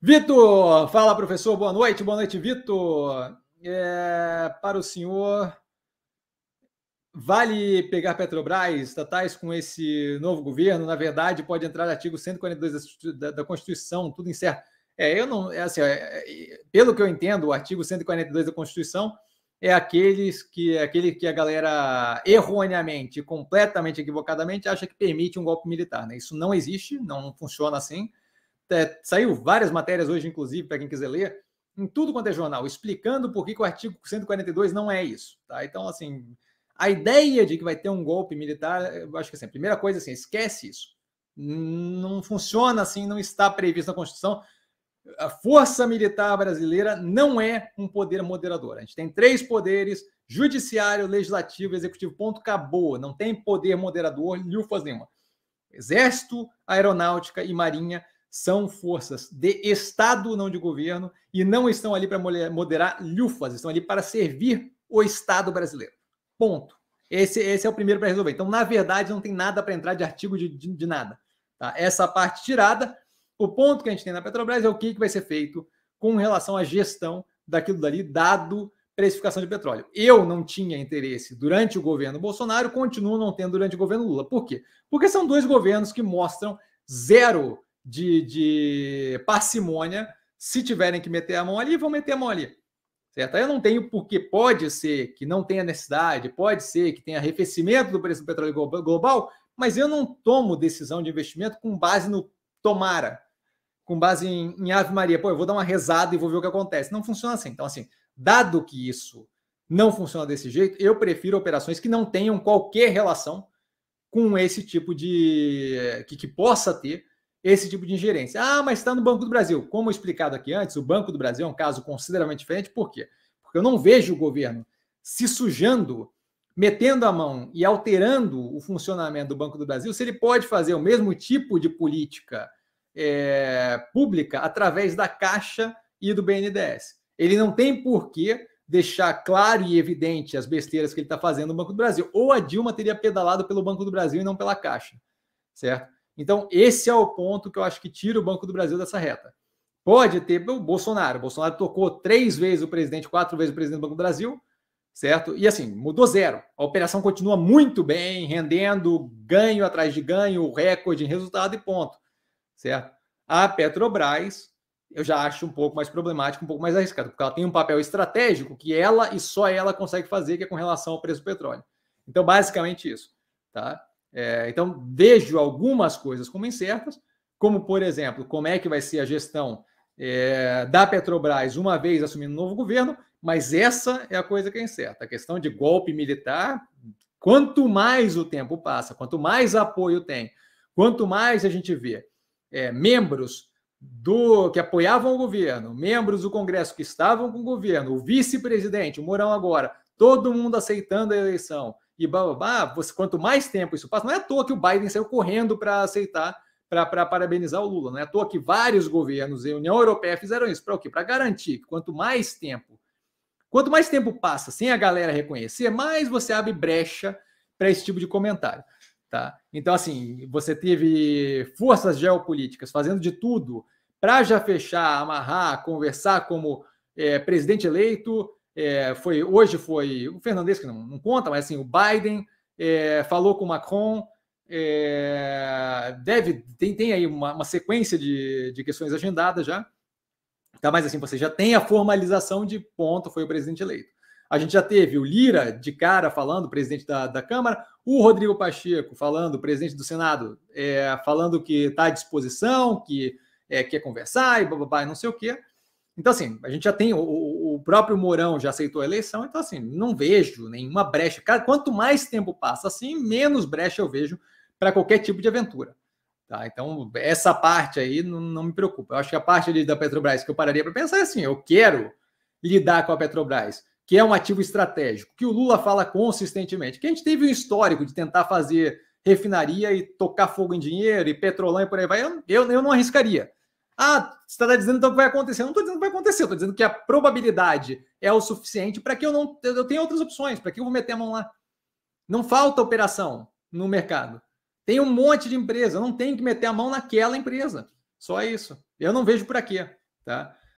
Vitor! Fala, professor, boa noite, boa noite, Vitor. É, para o senhor, vale pegar Petrobras, estatais com esse novo governo? Na verdade, pode entrar artigo 142 da, da Constituição, tudo incerto. É, eu não, é assim, é, é, pelo que eu entendo, o artigo 142 da Constituição é aqueles que é aquele que a galera erroneamente, completamente equivocadamente acha que permite um golpe militar. Né? Isso não existe, não funciona assim é, saiu várias matérias hoje, inclusive, para quem quiser ler, em tudo quanto é jornal, explicando por que, que o artigo 142 não é isso. Tá? Então, assim, a ideia de que vai ter um golpe militar, eu acho que assim, a primeira coisa assim, esquece isso. Não funciona assim, não está previsto na Constituição. A força militar brasileira não é um poder moderador. A gente tem três poderes: judiciário, legislativo, executivo. Ponto acabou. Não tem poder moderador, lufas nenhuma. Exército, aeronáutica e marinha são forças de Estado, não de governo, e não estão ali para moderar lhufas, estão ali para servir o Estado brasileiro. Ponto. Esse, esse é o primeiro para resolver. Então, na verdade, não tem nada para entrar de artigo de, de, de nada. Tá? Essa parte tirada, o ponto que a gente tem na Petrobras é o que, que vai ser feito com relação à gestão daquilo dali, dado precificação de petróleo. Eu não tinha interesse durante o governo Bolsonaro, continuo não tendo durante o governo Lula. Por quê? Porque são dois governos que mostram zero de, de parcimônia se tiverem que meter a mão ali, vão meter a mão ali. Certo? Eu não tenho porque pode ser que não tenha necessidade, pode ser que tenha arrefecimento do preço do petróleo global, mas eu não tomo decisão de investimento com base no tomara, com base em, em Ave Maria. Pô, eu vou dar uma rezada e vou ver o que acontece. Não funciona assim. Então, assim, dado que isso não funciona desse jeito, eu prefiro operações que não tenham qualquer relação com esse tipo de. que, que possa ter esse tipo de ingerência. Ah, mas está no Banco do Brasil. Como explicado aqui antes, o Banco do Brasil é um caso consideravelmente diferente. Por quê? Porque eu não vejo o governo se sujando, metendo a mão e alterando o funcionamento do Banco do Brasil, se ele pode fazer o mesmo tipo de política é, pública através da Caixa e do BNDES. Ele não tem por que deixar claro e evidente as besteiras que ele está fazendo no Banco do Brasil. Ou a Dilma teria pedalado pelo Banco do Brasil e não pela Caixa, certo? Então, esse é o ponto que eu acho que tira o Banco do Brasil dessa reta. Pode ter o Bolsonaro. O Bolsonaro tocou três vezes o presidente, quatro vezes o presidente do Banco do Brasil, certo? E assim, mudou zero. A operação continua muito bem, rendendo ganho atrás de ganho, recorde em resultado e ponto, certo? A Petrobras, eu já acho um pouco mais problemático, um pouco mais arriscado, porque ela tem um papel estratégico que ela e só ela consegue fazer, que é com relação ao preço do petróleo. Então, basicamente isso, tá? É, então, vejo algumas coisas como incertas, como, por exemplo, como é que vai ser a gestão é, da Petrobras uma vez assumindo um novo governo, mas essa é a coisa que é incerta. A questão de golpe militar, quanto mais o tempo passa, quanto mais apoio tem, quanto mais a gente vê é, membros do que apoiavam o governo, membros do Congresso que estavam com o governo, o vice-presidente, o Mourão agora, todo mundo aceitando a eleição, e blá, blá, blá, você, quanto mais tempo isso passa, não é à toa que o Biden saiu correndo para aceitar, para parabenizar o Lula, não é à toa que vários governos e a União Europeia fizeram isso. Para o quê? Para garantir que quanto mais tempo, quanto mais tempo passa sem a galera reconhecer, mais você abre brecha para esse tipo de comentário. Tá? Então, assim, você teve forças geopolíticas fazendo de tudo para já fechar, amarrar, conversar como é, presidente eleito, é, foi hoje foi o Fernandes que não, não conta, mas assim o Biden é, falou com o Macron. É, deve tem, tem aí uma, uma sequência de, de questões agendadas já. Tá, mas assim, você já tem a formalização de ponto, foi o presidente eleito. A gente já teve o Lira de cara falando, presidente da, da Câmara, o Rodrigo Pacheco falando, presidente do Senado, é, falando que está à disposição, que é, quer conversar e bababá, não sei o quê. Então, assim, a gente já tem o, o o próprio Mourão já aceitou a eleição, então assim, não vejo nenhuma brecha. Cara, quanto mais tempo passa assim, menos brecha eu vejo para qualquer tipo de aventura. Tá? Então, essa parte aí não, não me preocupa. Eu acho que a parte ali da Petrobras que eu pararia para pensar é assim: eu quero lidar com a Petrobras, que é um ativo estratégico, que o Lula fala consistentemente, que a gente teve um histórico de tentar fazer refinaria e tocar fogo em dinheiro e petrolão e por aí vai. Eu, eu, eu não arriscaria. Ah, você está dizendo então que vai acontecer. Eu não estou dizendo que vai acontecer, estou dizendo que a probabilidade é o suficiente para que eu não. Eu tenho outras opções, para que eu vou meter a mão lá? Não falta operação no mercado. Tem um monte de empresa, eu não tenho que meter a mão naquela empresa. Só isso. Eu não vejo por aqui. Tá?